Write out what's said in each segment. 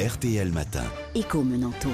RTL Matin. Écho Menanto.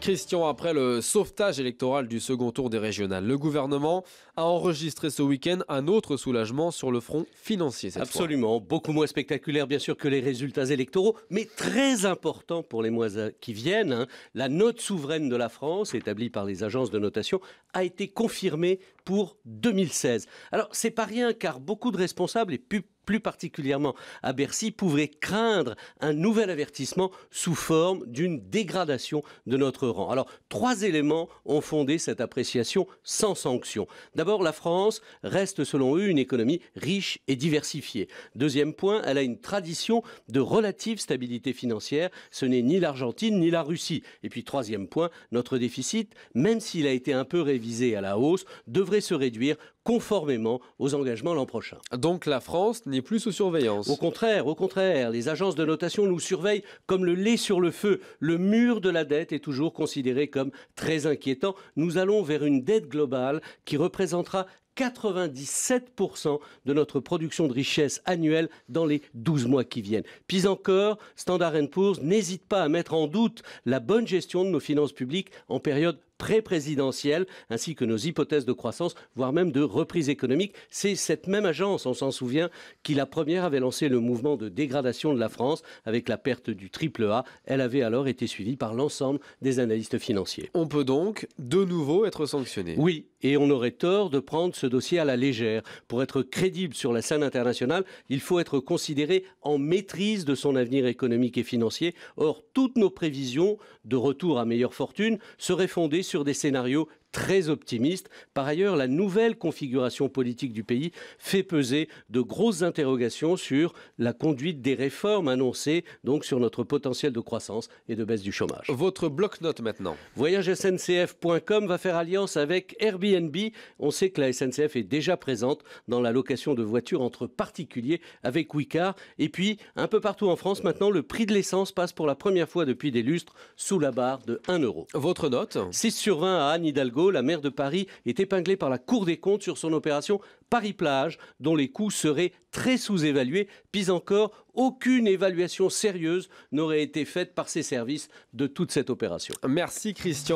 Christian, après le sauvetage électoral du second tour des régionales, le gouvernement a enregistré ce week-end un autre soulagement sur le front financier. Absolument, beaucoup moins spectaculaire bien sûr que les résultats électoraux, mais très important pour les mois qui viennent. Hein. La note souveraine de la France, établie par les agences de notation, a été confirmée pour 2016. Alors, c'est pas rien car beaucoup de responsables et plus particulièrement à Bercy, pouvaient craindre un nouvel avertissement sous forme d'une dégradation de notre rang. Alors, trois éléments ont fondé cette appréciation sans sanction. D'abord, la France reste, selon eux, une économie riche et diversifiée. Deuxième point, elle a une tradition de relative stabilité financière. Ce n'est ni l'Argentine ni la Russie. Et puis, troisième point, notre déficit, même s'il a été un peu révisé à la hausse, devrait se réduire conformément aux engagements l'an prochain. Donc la France n'est plus sous surveillance. Au contraire, au contraire, les agences de notation nous surveillent comme le lait sur le feu. Le mur de la dette est toujours considéré comme très inquiétant. Nous allons vers une dette globale qui représentera 97% de notre production de richesse annuelle dans les 12 mois qui viennent. Pis encore, Standard Poor's n'hésite pas à mettre en doute la bonne gestion de nos finances publiques en période pré-présidentielle, ainsi que nos hypothèses de croissance, voire même de reprise économique. C'est cette même agence, on s'en souvient, qui la première avait lancé le mouvement de dégradation de la France avec la perte du triple A. Elle avait alors été suivie par l'ensemble des analystes financiers. On peut donc de nouveau être sanctionné. Oui, et on aurait tort de prendre ce dossier à la légère. Pour être crédible sur la scène internationale, il faut être considéré en maîtrise de son avenir économique et financier. Or, toutes nos prévisions de retour à meilleure fortune seraient fondées sur des scénarios très optimiste. Par ailleurs, la nouvelle configuration politique du pays fait peser de grosses interrogations sur la conduite des réformes annoncées, donc sur notre potentiel de croissance et de baisse du chômage. Votre bloc note maintenant. Voyagesncf.com va faire alliance avec Airbnb. On sait que la SNCF est déjà présente dans la location de voitures entre particuliers avec Wicar. Et puis, un peu partout en France, maintenant, le prix de l'essence passe pour la première fois depuis des lustres sous la barre de 1 euro. Votre note 6 sur 20 à Anne Hidalgo la maire de Paris, est épinglée par la Cour des comptes sur son opération Paris-Plage, dont les coûts seraient très sous-évalués. Pis encore, aucune évaluation sérieuse n'aurait été faite par ses services de toute cette opération. Merci Christian.